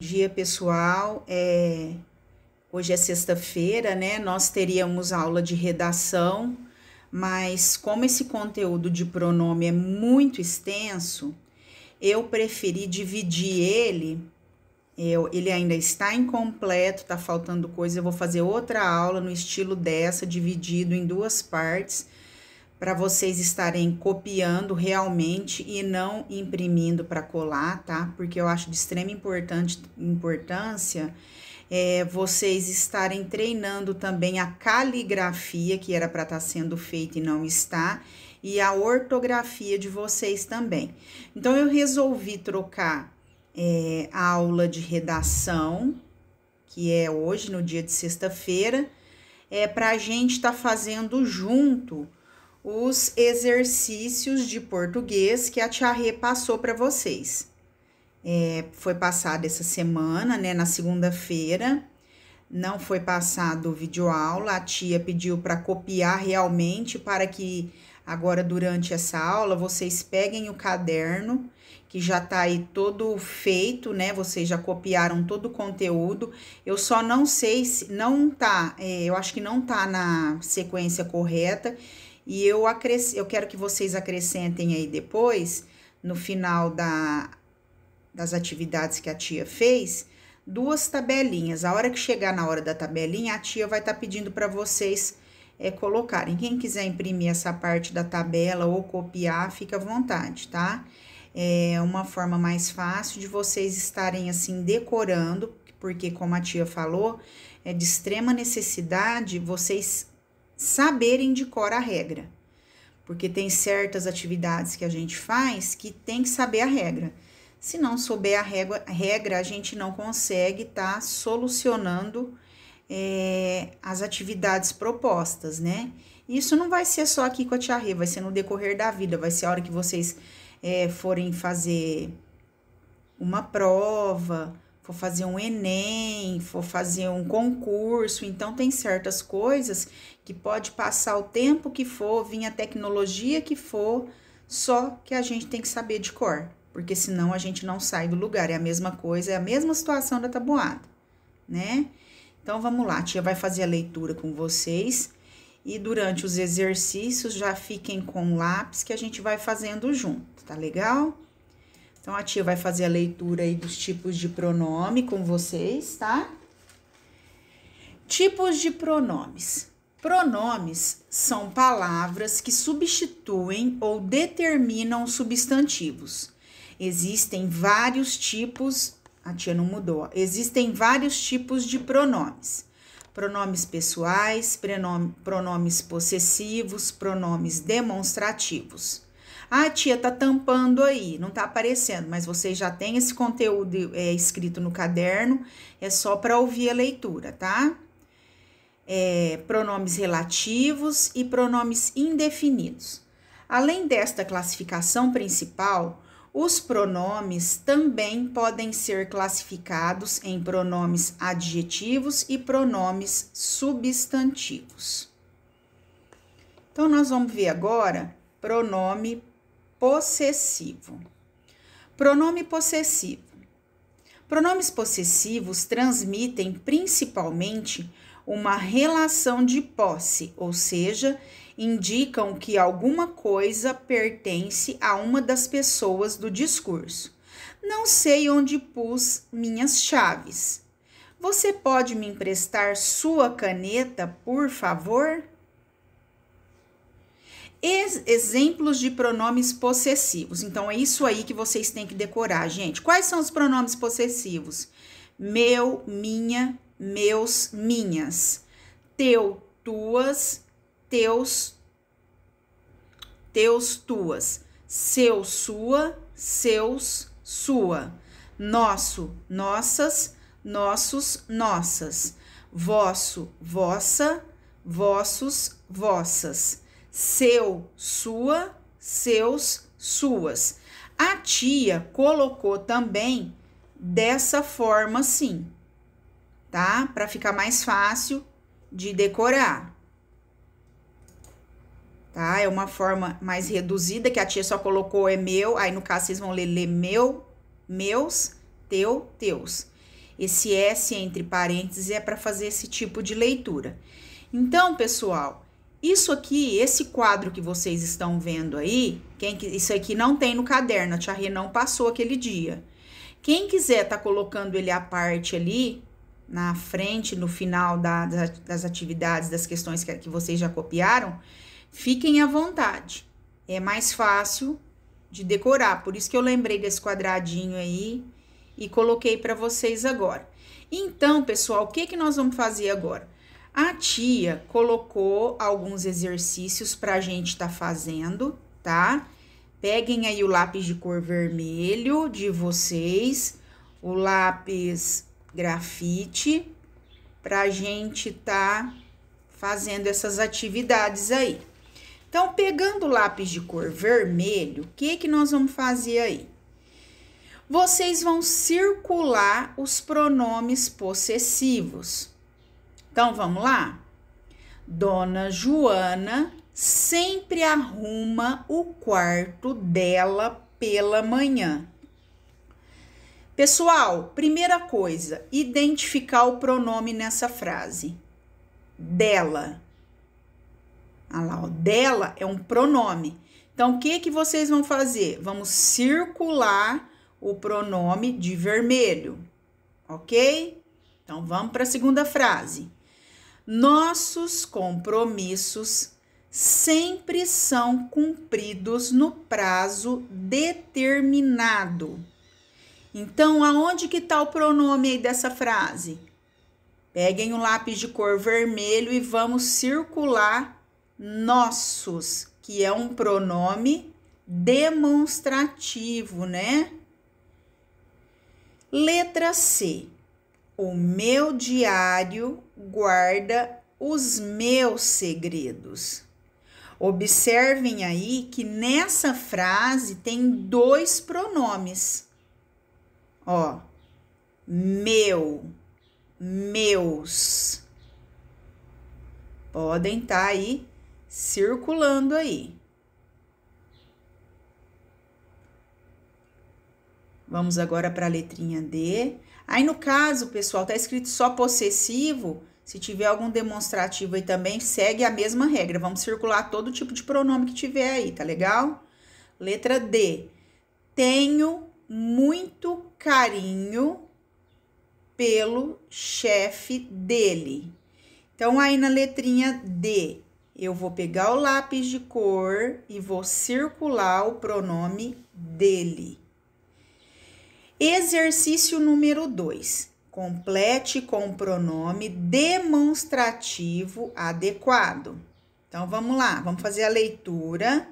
dia, pessoal. É, hoje é sexta-feira, né? Nós teríamos aula de redação, mas como esse conteúdo de pronome é muito extenso, eu preferi dividir ele. Eu, ele ainda está incompleto, tá faltando coisa. Eu vou fazer outra aula no estilo dessa, dividido em duas partes para vocês estarem copiando realmente e não imprimindo para colar, tá? Porque eu acho de extrema importante, importância é, vocês estarem treinando também a caligrafia, que era para estar tá sendo feita e não está, e a ortografia de vocês também. Então, eu resolvi trocar é, a aula de redação, que é hoje, no dia de sexta-feira, é, para a gente estar tá fazendo junto os exercícios de português que a Tia Rê passou para vocês. É, foi passado essa semana, né, na segunda-feira. Não foi passado vídeo aula. A tia pediu para copiar realmente para que agora durante essa aula vocês peguem o caderno que já tá aí todo feito, né? Vocês já copiaram todo o conteúdo. Eu só não sei se não tá, é, eu acho que não tá na sequência correta e eu, acres... eu quero que vocês acrescentem aí depois, no final da... das atividades que a tia fez, duas tabelinhas. A hora que chegar na hora da tabelinha, a tia vai estar tá pedindo para vocês é, colocarem. Quem quiser imprimir essa parte da tabela ou copiar, fica à vontade, tá? É uma forma mais fácil de vocês estarem assim decorando, porque como a tia falou, é de extrema necessidade vocês saberem de cor a regra. Porque tem certas atividades que a gente faz que tem que saber a regra. Se não souber a regra, a, regra, a gente não consegue estar tá solucionando é, as atividades propostas, né? Isso não vai ser só aqui com a Tia Rê, vai ser no decorrer da vida, vai ser a hora que vocês é, forem fazer uma prova, for fazer um Enem, for fazer um concurso. Então, tem certas coisas que pode passar o tempo que for, vir a tecnologia que for, só que a gente tem que saber de cor, porque senão a gente não sai do lugar. É a mesma coisa, é a mesma situação da tabuada, né? Então vamos lá, a tia vai fazer a leitura com vocês e durante os exercícios já fiquem com o lápis que a gente vai fazendo junto, tá legal? Então a tia vai fazer a leitura aí dos tipos de pronome com vocês, tá? Tipos de pronomes. Pronomes são palavras que substituem ou determinam substantivos. Existem vários tipos, a tia não mudou, existem vários tipos de pronomes. Pronomes pessoais, pronomes possessivos, pronomes demonstrativos. Ah, tia, tá tampando aí, não tá aparecendo, mas vocês já têm esse conteúdo é, escrito no caderno, é só para ouvir a leitura, tá? é, pronomes relativos e pronomes indefinidos. Além desta classificação principal, os pronomes também podem ser classificados em pronomes adjetivos e pronomes substantivos. Então, nós vamos ver agora pronome possessivo. Pronome possessivo. Pronomes possessivos transmitem principalmente uma relação de posse, ou seja, indicam que alguma coisa pertence a uma das pessoas do discurso. Não sei onde pus minhas chaves. Você pode me emprestar sua caneta, por favor? Ex exemplos de pronomes possessivos. Então é isso aí que vocês têm que decorar, gente. Quais são os pronomes possessivos? Meu, minha, meus, minhas. Teu, tuas, teus, teus, tuas. Seu, sua, seus, sua. Nosso, nossas, nossos, nossas. Vosso, vossa, vossos, vossas. Seu, sua, seus, suas. A tia colocou também dessa forma, sim tá? Para ficar mais fácil de decorar. Tá? É uma forma mais reduzida, que a tia só colocou é meu, aí no caso vocês vão ler, lê meu, meus, teu, teus. Esse S entre parênteses é para fazer esse tipo de leitura. Então, pessoal, isso aqui, esse quadro que vocês estão vendo aí, quem isso aqui não tem no caderno, a tia Rê não passou aquele dia. Quem quiser tá colocando ele à parte ali, na frente, no final da, das atividades, das questões que, que vocês já copiaram, fiquem à vontade. É mais fácil de decorar, por isso que eu lembrei desse quadradinho aí e coloquei para vocês agora. Então, pessoal, o que, que nós vamos fazer agora? A tia colocou alguns exercícios para a gente estar tá fazendo, tá? Peguem aí o lápis de cor vermelho de vocês, o lápis grafite para a gente tá fazendo essas atividades aí. Então, pegando o lápis de cor vermelho, o que, que nós vamos fazer aí? Vocês vão circular os pronomes possessivos. Então, vamos lá? Dona Joana sempre arruma o quarto dela pela manhã. Pessoal, primeira coisa, identificar o pronome nessa frase. Dela. Ah lá, ó, dela é um pronome. Então, o que, que vocês vão fazer? Vamos circular o pronome de vermelho, ok? Então, vamos para a segunda frase. Nossos compromissos sempre são cumpridos no prazo determinado. Então, aonde que está o pronome aí dessa frase? Peguem o um lápis de cor vermelho e vamos circular nossos, que é um pronome demonstrativo, né? Letra C. O meu diário guarda os meus segredos. Observem aí que nessa frase tem dois pronomes Ó, meu, meus. Podem estar tá aí circulando aí. Vamos agora para a letrinha D. Aí no caso, pessoal, tá escrito só possessivo. Se tiver algum demonstrativo aí também, segue a mesma regra. Vamos circular todo tipo de pronome que tiver aí, tá legal? Letra D. Tenho muito carinho pelo chefe dele. Então, aí na letrinha D, eu vou pegar o lápis de cor e vou circular o pronome dele. Exercício número 2. Complete com o pronome demonstrativo adequado. Então vamos lá, vamos fazer a leitura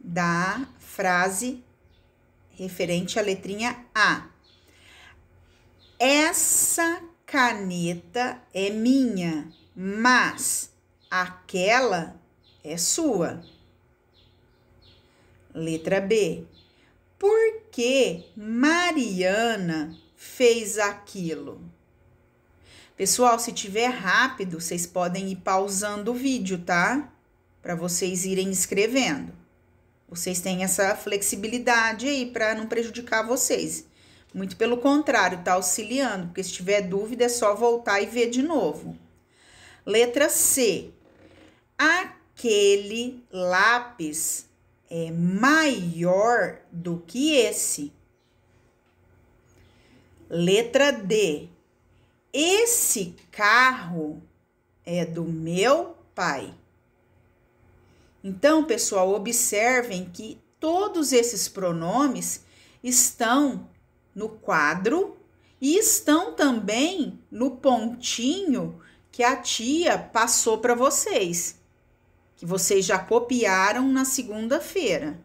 da frase referente à letrinha A. Essa caneta é minha, mas aquela é sua. Letra B. Por que Mariana fez aquilo? Pessoal, se tiver rápido, vocês podem ir pausando o vídeo, tá? Para vocês irem escrevendo. Vocês têm essa flexibilidade aí para não prejudicar vocês. Muito pelo contrário, tá auxiliando, porque se tiver dúvida é só voltar e ver de novo. Letra C. Aquele lápis é maior do que esse. Letra D. Esse carro é do meu pai. Então, pessoal, observem que todos esses pronomes estão no quadro e estão também no pontinho que a tia passou para vocês, que vocês já copiaram na segunda-feira.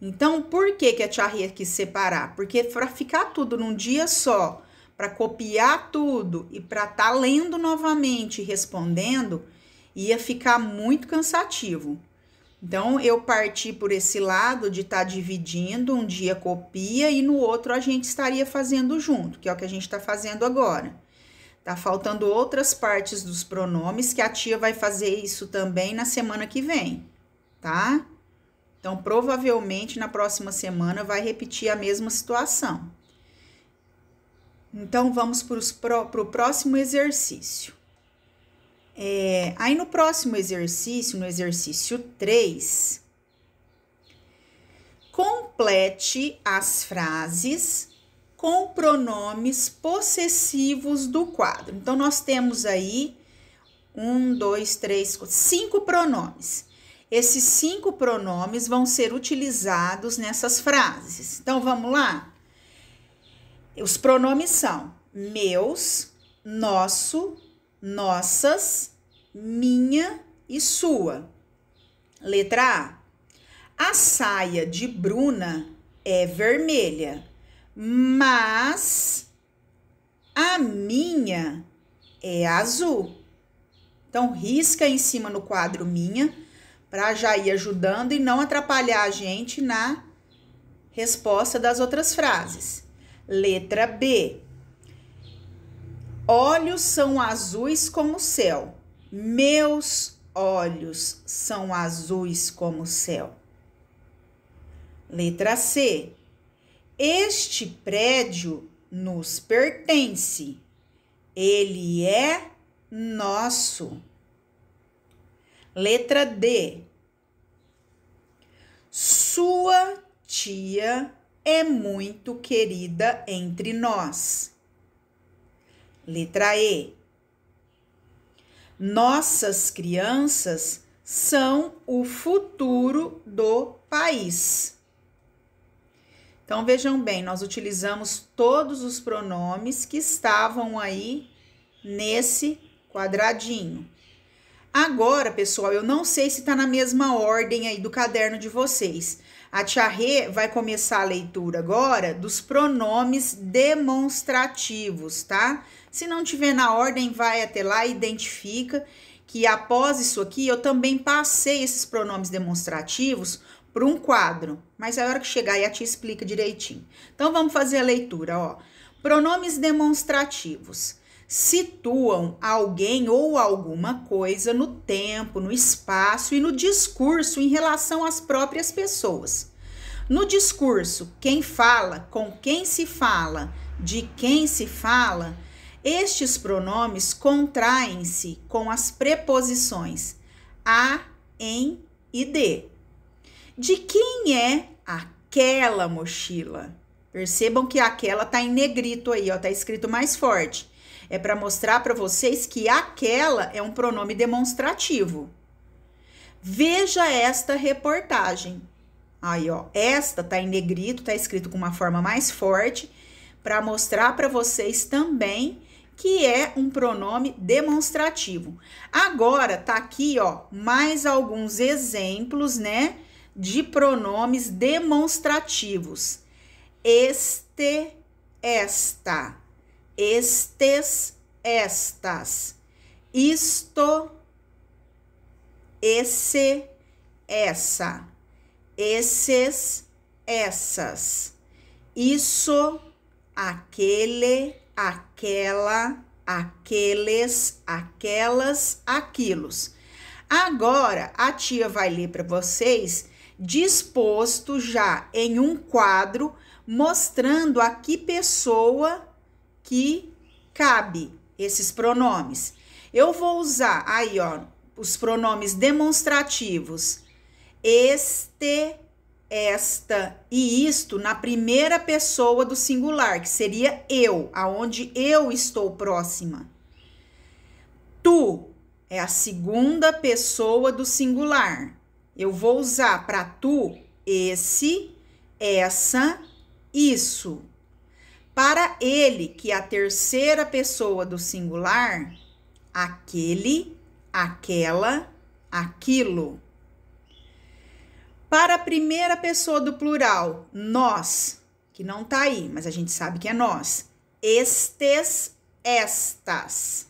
Então, por que, que a tia Ria quis separar? Porque para ficar tudo num dia só, para copiar tudo e para estar tá lendo novamente e respondendo, ia ficar muito cansativo. Então eu parti por esse lado de estar tá dividindo, um dia copia e no outro a gente estaria fazendo junto, que é o que a gente está fazendo agora. Tá faltando outras partes dos pronomes que a tia vai fazer isso também na semana que vem, tá? Então provavelmente na próxima semana vai repetir a mesma situação. Então vamos para o pro, próximo exercício. É, aí no próximo exercício, no exercício 3, complete as frases com pronomes possessivos do quadro. Então, nós temos aí um, dois, três, quatro, cinco pronomes. Esses cinco pronomes vão ser utilizados nessas frases. Então, vamos lá? Os pronomes são meus, nosso, nossas, minha e sua. Letra A. A saia de Bruna é vermelha, mas a minha é azul. Então, risca em cima no quadro minha, para já ir ajudando e não atrapalhar a gente na resposta das outras frases. Letra B olhos são azuis como o céu. Meus olhos são azuis como o céu. Letra C. Este prédio nos pertence. Ele é nosso. Letra D. Sua tia é muito querida entre nós Letra E. Nossas crianças são o futuro do país. Então vejam bem, nós utilizamos todos os pronomes que estavam aí nesse quadradinho. Agora, pessoal, eu não sei se está na mesma ordem aí do caderno de vocês, a Tia Rê vai começar a leitura agora dos pronomes demonstrativos, tá? Se não tiver na ordem, vai até lá e identifica que após isso aqui eu também passei esses pronomes demonstrativos para um quadro, mas a é hora que chegar aí a tia explica direitinho. Então vamos fazer a leitura, ó. Pronomes demonstrativos situam alguém ou alguma coisa no tempo, no espaço e no discurso em relação às próprias pessoas. No discurso, quem fala, com quem se fala, de quem se fala, estes pronomes contraem-se com as preposições a, em e de. De quem é aquela mochila? Percebam que aquela está em negrito aí, ó, tá escrito mais forte. É para mostrar para vocês que aquela é um pronome demonstrativo. Veja esta reportagem. Aí, ó, esta tá em negrito, tá escrito com uma forma mais forte, para mostrar para vocês também que é um pronome demonstrativo. Agora tá aqui, ó, mais alguns exemplos, né, de pronomes demonstrativos. Este, esta estes, estas, isto, esse, essa, esses, essas, isso, aquele, aquela, aqueles, aquelas, aquilos. Agora a tia vai ler para vocês disposto já em um quadro mostrando a que pessoa que cabe esses pronomes. Eu vou usar aí, ó, os pronomes demonstrativos. Este, esta e isto na primeira pessoa do singular, que seria eu, aonde eu estou próxima. Tu é a segunda pessoa do singular. Eu vou usar para tu esse, essa, isso. Para ele, que é a terceira pessoa do singular, aquele, aquela, aquilo. Para a primeira pessoa do plural, nós, que não tá aí, mas a gente sabe que é nós. Estes, estas.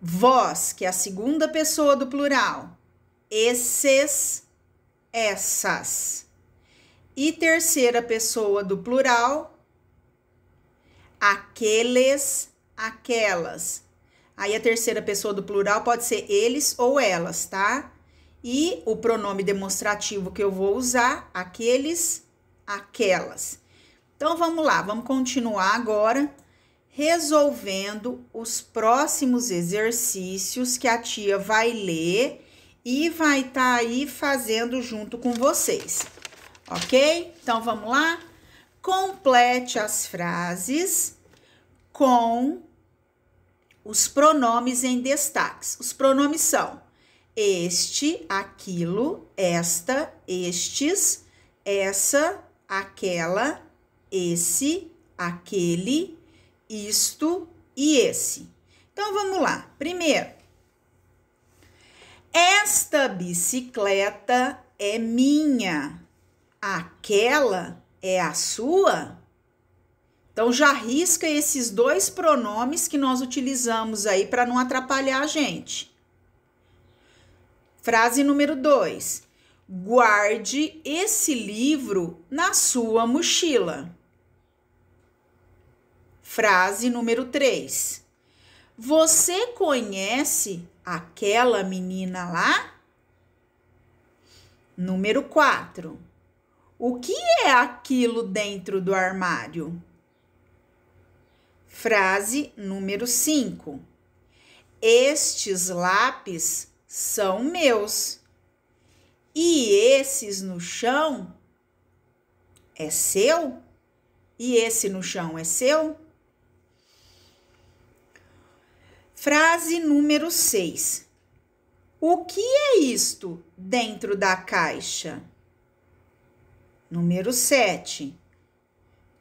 Vós, que é a segunda pessoa do plural. Esses, essas e terceira pessoa do plural, aqueles, aquelas. Aí a terceira pessoa do plural pode ser eles ou elas, tá? E o pronome demonstrativo que eu vou usar, aqueles, aquelas. Então vamos lá, vamos continuar agora resolvendo os próximos exercícios que a tia vai ler e vai estar tá aí fazendo junto com vocês ok? Então vamos lá? Complete as frases com os pronomes em destaques. Os pronomes são este, aquilo, esta, estes, essa, aquela, esse, aquele, isto e esse. Então vamos lá. Primeiro, esta bicicleta é minha aquela é a sua? Então já risca esses dois pronomes que nós utilizamos aí para não atrapalhar a gente. Frase número 2. Guarde esse livro na sua mochila. Frase número 3. Você conhece aquela menina lá? Número 4. O que é aquilo dentro do armário? Frase número 5. Estes lápis são meus. E esses no chão é seu? E esse no chão é seu? Frase número 6. O que é isto dentro da caixa? Número 7.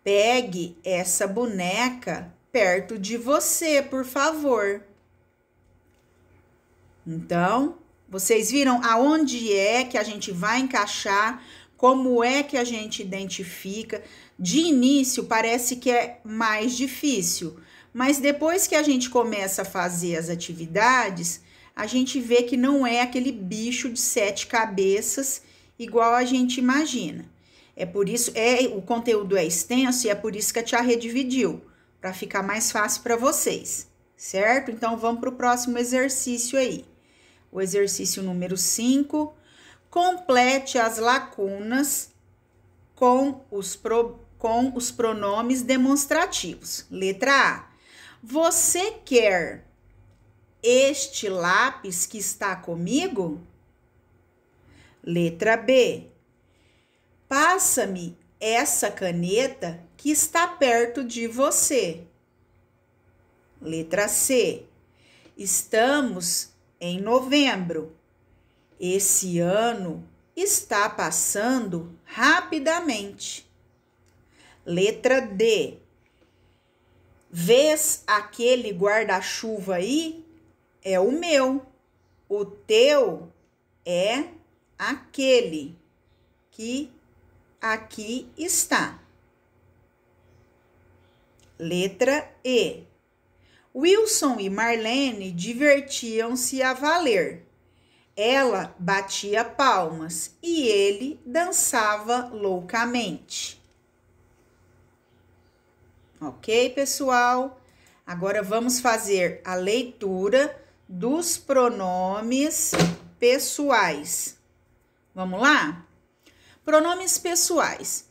Pegue essa boneca perto de você, por favor. Então, vocês viram aonde é que a gente vai encaixar, como é que a gente identifica. De início parece que é mais difícil, mas depois que a gente começa a fazer as atividades, a gente vê que não é aquele bicho de sete cabeças igual a gente imagina. É por isso, é o conteúdo é extenso e é por isso que a tia Rê para ficar mais fácil para vocês, certo? Então, vamos para o próximo exercício aí. O exercício número 5. Complete as lacunas com os, pro, com os pronomes demonstrativos. Letra A. Você quer este lápis que está comigo? Letra B. Passa-me essa caneta que está perto de você. Letra C. Estamos em novembro. Esse ano está passando rapidamente. Letra D. Vês aquele guarda-chuva aí? É o meu. O teu é aquele que aqui está. Letra E. Wilson e Marlene divertiam-se a valer. Ela batia palmas e ele dançava loucamente. Ok, pessoal? Agora vamos fazer a leitura dos pronomes pessoais. Vamos lá? Pronomes pessoais.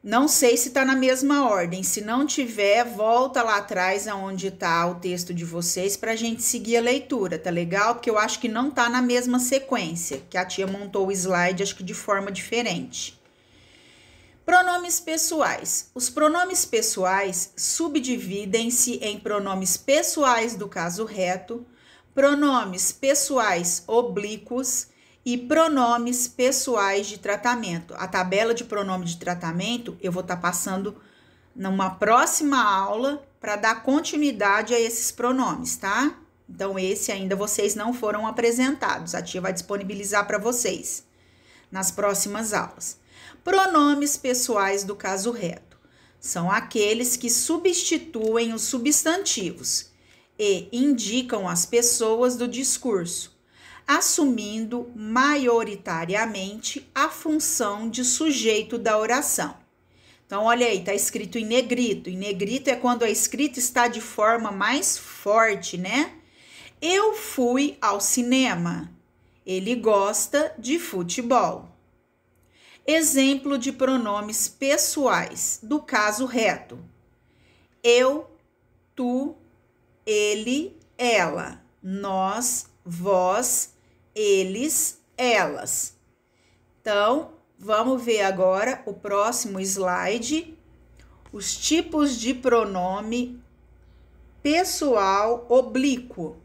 Não sei se está na mesma ordem. Se não tiver, volta lá atrás aonde está o texto de vocês para a gente seguir a leitura, tá legal? Porque eu acho que não está na mesma sequência, que a tia montou o slide, acho que de forma diferente. Pronomes pessoais. Os pronomes pessoais subdividem-se em pronomes pessoais do caso reto, pronomes pessoais oblíquos e pronomes pessoais de tratamento. A tabela de pronome de tratamento eu vou estar tá passando numa próxima aula para dar continuidade a esses pronomes, tá? Então, esse ainda vocês não foram apresentados. A tia vai disponibilizar para vocês nas próximas aulas. Pronomes pessoais do caso reto são aqueles que substituem os substantivos e indicam as pessoas do discurso assumindo maioritariamente a função de sujeito da oração. Então, olha aí, está escrito em negrito. Em negrito é quando a escrita está de forma mais forte, né? Eu fui ao cinema. Ele gosta de futebol. Exemplo de pronomes pessoais do caso reto: eu, tu, ele, ela, nós, vós, eles, elas. Então, vamos ver agora o próximo slide. Os tipos de pronome pessoal oblíquo.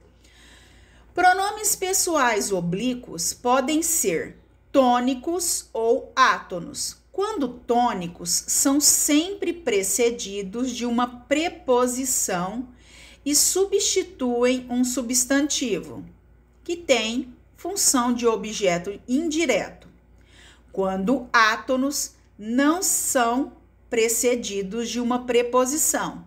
Pronomes pessoais oblíquos podem ser tônicos ou átonos. Quando tônicos, são sempre precedidos de uma preposição e substituem um substantivo, que tem função de objeto indireto, quando átonos não são precedidos de uma preposição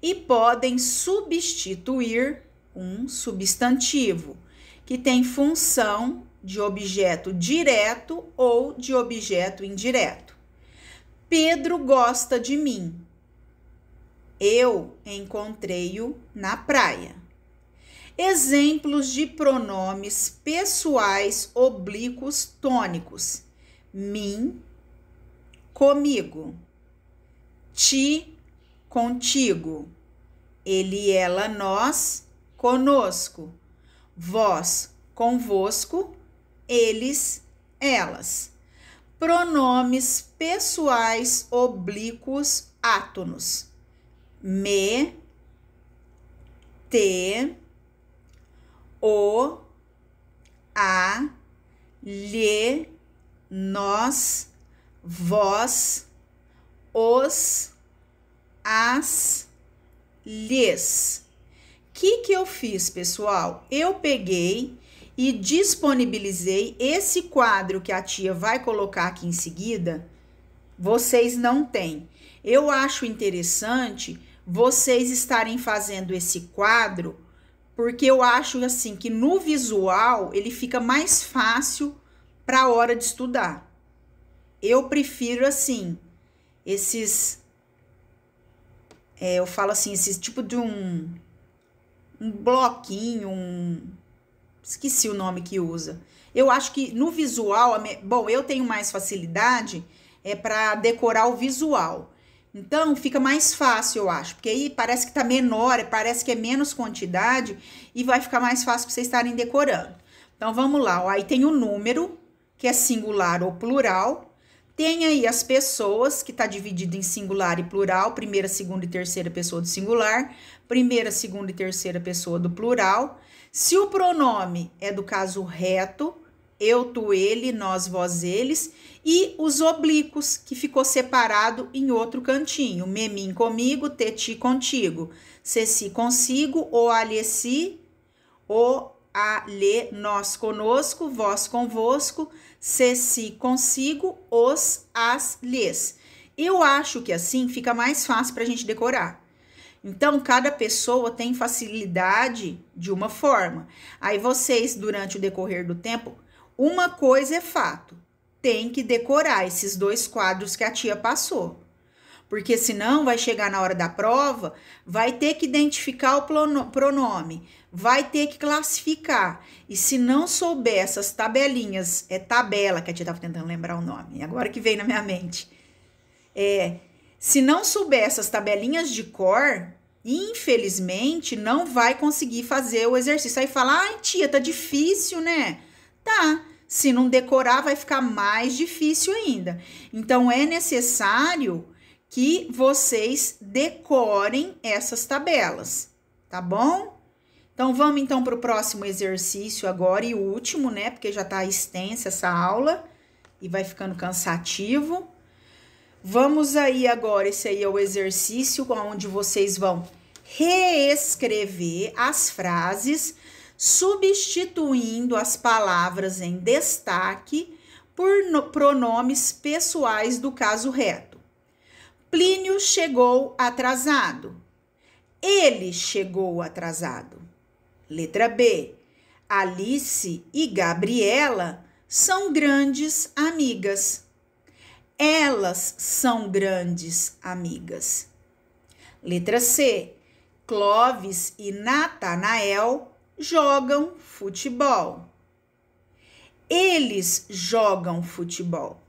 e podem substituir um substantivo que tem função de objeto direto ou de objeto indireto. Pedro gosta de mim. Eu encontrei-o na praia. Exemplos de pronomes pessoais oblíquos tônicos: mim, comigo, ti, contigo, ele, ela, nós, conosco, vós, convosco, eles, elas. Pronomes pessoais oblíquos átonos: me, te, o, a, lhe, nós, vós, os, as, lhes. Que que eu fiz, pessoal? Eu peguei e disponibilizei esse quadro que a tia vai colocar aqui em seguida. Vocês não têm. Eu acho interessante vocês estarem fazendo esse quadro porque eu acho assim que no visual ele fica mais fácil para a hora de estudar. Eu prefiro assim esses é, eu falo assim esse tipo de um um bloquinho, um esqueci o nome que usa. Eu acho que no visual, bom, eu tenho mais facilidade é para decorar o visual. Então fica mais fácil, eu acho, porque aí parece que tá menor, parece que é menos quantidade e vai ficar mais fácil para vocês estarem decorando. Então vamos lá, ó, aí tem o número, que é singular ou plural. Tem aí as pessoas, que tá dividido em singular e plural, primeira, segunda e terceira pessoa do singular, primeira, segunda e terceira pessoa do plural. Se o pronome é do caso reto, eu, tu, ele, nós, vós, eles, e os oblíquos, que ficou separado em outro cantinho. Memim comigo, Teti contigo. Ceci consigo, o aleci, o ale nós conosco, vós convosco, ceci consigo, os, as, lhes. Eu acho que assim fica mais fácil para a gente decorar. Então, cada pessoa tem facilidade de uma forma. Aí vocês, durante o decorrer do tempo, uma coisa é fato, tem que decorar esses dois quadros que a tia passou. Porque senão vai chegar na hora da prova, vai ter que identificar o pronome, vai ter que classificar. E se não souber essas tabelinhas, é tabela que a tia estava tentando lembrar o nome, agora que veio na minha mente. É, se não souber essas tabelinhas de cor, infelizmente não vai conseguir fazer o exercício. Aí fala: "Ai, tia, tá difícil, né?" Tá. Se não decorar, vai ficar mais difícil ainda. Então, é necessário que vocês decorem essas tabelas, tá bom? Então, vamos então para o próximo exercício agora e último, né? Porque já está extensa essa aula e vai ficando cansativo. Vamos aí agora, esse aí é o exercício onde vocês vão reescrever as frases substituindo as palavras em destaque por no, pronomes pessoais do caso reto. Plínio chegou atrasado. Ele chegou atrasado. Letra B. Alice e Gabriela são grandes amigas. Elas são grandes amigas. Letra C. Clóvis e Natanael jogam futebol. Eles jogam futebol.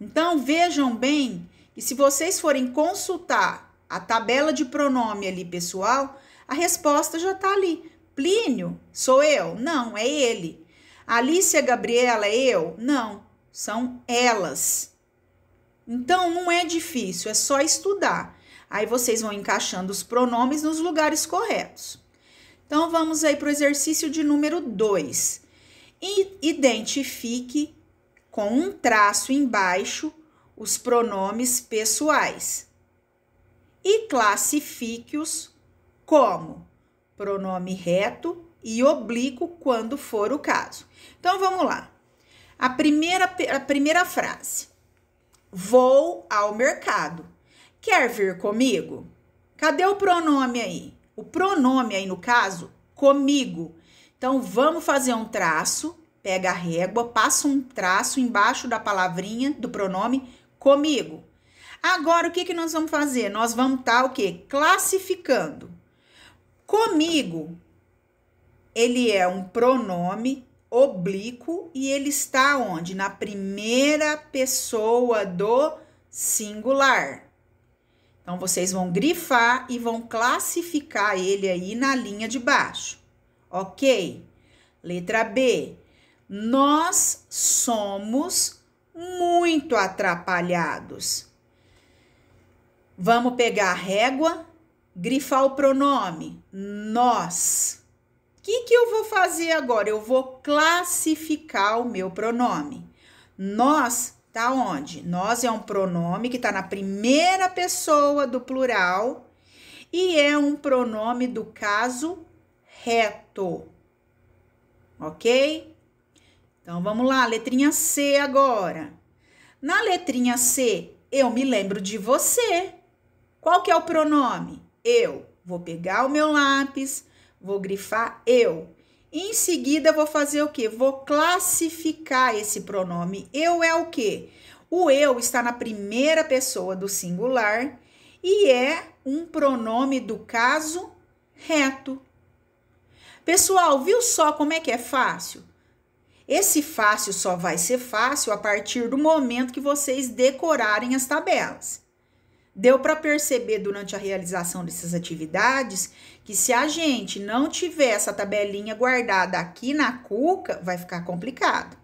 Então vejam bem que se vocês forem consultar a tabela de pronome ali, pessoal, a resposta já está ali. Plínio, sou eu? Não, é ele. Alícia e Gabriela, é eu? Não, são elas. Então não é difícil, é só estudar. Aí vocês vão encaixando os pronomes nos lugares corretos. Então vamos aí para o exercício de número 2. Identifique com um traço embaixo os pronomes pessoais e classifique-os como pronome reto e oblíquo quando for o caso. Então vamos lá. A primeira, a primeira frase: Vou ao mercado. Quer vir comigo? Cadê o pronome aí? o pronome aí no caso, comigo. Então vamos fazer um traço, pega a régua, passa um traço embaixo da palavrinha do pronome comigo. Agora o que que nós vamos fazer? Nós vamos estar tá, o quê? Classificando. Comigo ele é um pronome oblíquo e ele está onde? Na primeira pessoa do singular. Então, vocês vão grifar e vão classificar ele aí na linha de baixo. Ok? Letra B. Nós somos muito atrapalhados. Vamos pegar a régua, grifar o pronome nós. O que, que eu vou fazer agora? Eu vou classificar o meu pronome. Nós Tá onde? Nós é um pronome que está na primeira pessoa do plural e é um pronome do caso reto. Ok? Então vamos lá, letrinha C agora. Na letrinha C, eu me lembro de você. Qual que é o pronome? Eu. Vou pegar o meu lápis, vou grifar eu. Em seguida, eu vou fazer o quê? Vou classificar esse pronome. Eu é o quê? O eu está na primeira pessoa do singular e é um pronome do caso reto. Pessoal, viu só como é que é fácil? Esse fácil só vai ser fácil a partir do momento que vocês decorarem as tabelas. Deu para perceber durante a realização dessas atividades que se a gente não tiver essa tabelinha guardada aqui na cuca, vai ficar complicado.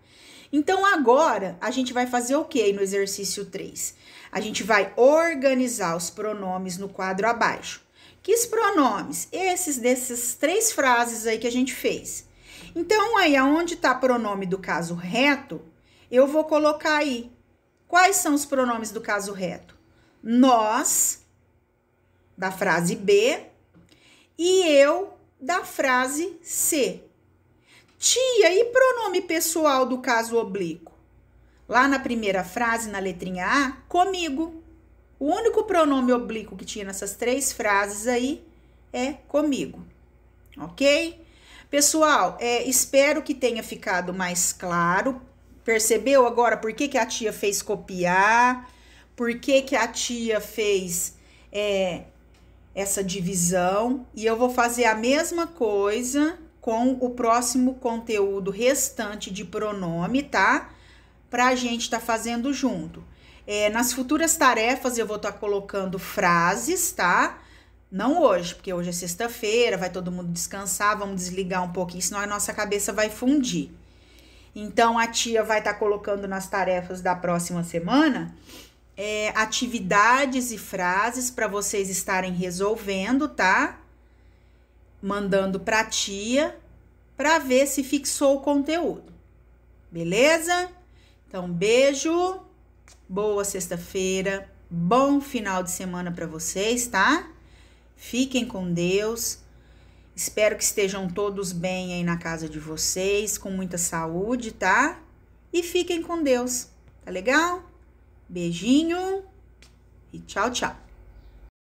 Então, agora, a gente vai fazer o que no exercício 3? A gente vai organizar os pronomes no quadro abaixo. Que pronomes? Esses dessas três frases aí que a gente fez. Então, aí, aonde está pronome do caso reto, eu vou colocar aí. Quais são os pronomes do caso reto? Nós, da frase B, e eu da frase C Tia, e pronome pessoal do caso oblíquo? Lá na primeira frase, na letrinha A, comigo. O único pronome oblíquo que tinha nessas três frases aí é comigo. Ok? Pessoal, é, espero que tenha ficado mais claro. Percebeu agora por que, que a tia fez copiar? Por que, que a tia fez é, essa divisão e eu vou fazer a mesma coisa com o próximo conteúdo restante de pronome, tá? Para a gente estar tá fazendo junto. É, nas futuras tarefas eu vou estar tá colocando frases, tá? Não hoje, porque hoje é sexta-feira, vai todo mundo descansar, vamos desligar um pouquinho, senão a nossa cabeça vai fundir. Então a tia vai estar tá colocando nas tarefas da próxima semana é, atividades e frases para vocês estarem resolvendo, tá? Mandando para a tia para ver se fixou o conteúdo. Beleza? Então, beijo. Boa sexta-feira. Bom final de semana para vocês, tá? Fiquem com Deus. Espero que estejam todos bem aí na casa de vocês, com muita saúde, tá? E fiquem com Deus. Tá legal? Beijinho e tchau, tchau.